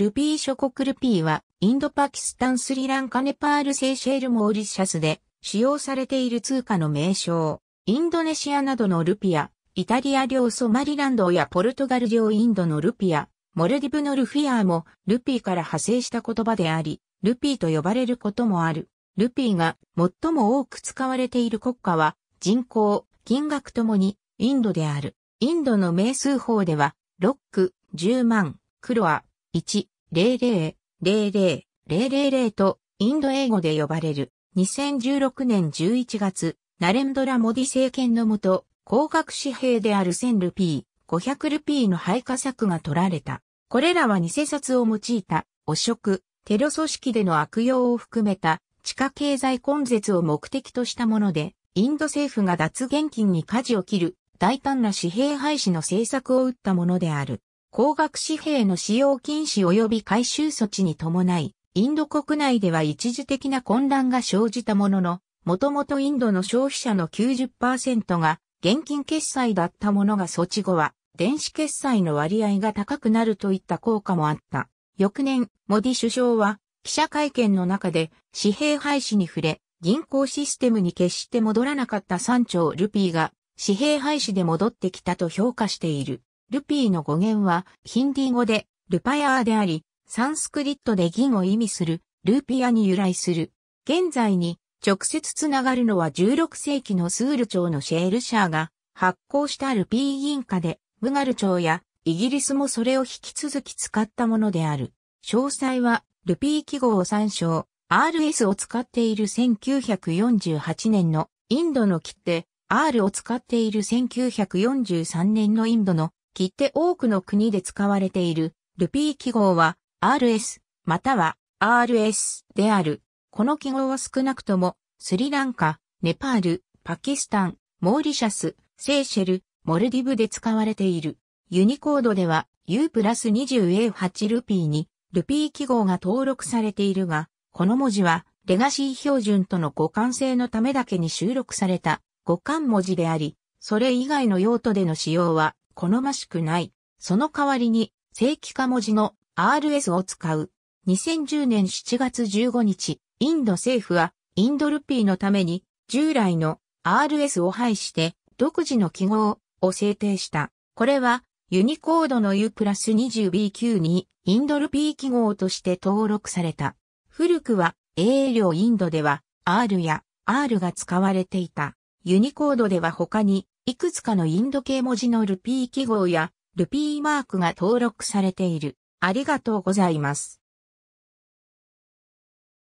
ルピー諸国ルピーは、インドパキスタンスリランカネパールセーシェールモーリシャスで使用されている通貨の名称。インドネシアなどのルピア、イタリア領ソマリランドやポルトガル領インドのルピア、モルディブのルフィアもルピーから派生した言葉であり、ルピーと呼ばれることもある。ルピーが最も多く使われている国家は人口、金額ともにインドである。インドの名数法では、ロック、10万、クロア、1-00-00-000とインド英語で呼ばれる。2016年11月、ナレンドラモディ政権のもと、高額紙幣である1000ルピー、500ルピーの配下策が取られた。これらは偽札を用いた、汚職、テロ組織での悪用を含めた、地下経済根絶を目的としたもので、インド政府が脱現金に舵を切る、大胆な紙幣廃止の政策を打ったものである。高額紙幣の使用禁止及び回収措置に伴い、インド国内では一時的な混乱が生じたものの、もともとインドの消費者の90%が現金決済だったものが措置後は、電子決済の割合が高くなるといった効果もあった。翌年、モディ首相は記者会見の中で紙幣廃止に触れ、銀行システムに決して戻らなかった3兆ルピーが紙幣廃止で戻ってきたと評価している。ルピーの語源は、ヒンディー語で、ルパヤーであり、サンスクリットで銀を意味する、ルーピアに由来する。現在に、直接つながるのは16世紀のスール朝のシェールシャーが、発行したルピー銀貨で、ムガル朝や、イギリスもそれを引き続き使ったものである。詳細は、ルピー記号を参照、RS を使っている1948年のインドの切手、R を使っている1943年のインドの切手多くの国で使われているルピー記号は RS または RS である。この記号は少なくともスリランカ、ネパール、パキスタン、モーリシャス、セーシェル、モルディブで使われている。ユニコードでは U プラス 20A8 ルピーにルピー記号が登録されているが、この文字はレガシー標準との互換性のためだけに収録された互換文字であり、それ以外の用途での使用は好ましくない。その代わりに、正規化文字の RS を使う。2010年7月15日、インド政府は、インドルピーのために、従来の RS を廃して、独自の記号を制定した。これは、ユニコードの U プラス 20B 級に、インドルピー記号として登録された。古くは、英領インドでは、R や R が使われていた。ユニコードでは他に、いくつかのインド系文字のルピー記号や、ルピーマークが登録されている。ありがとうございます。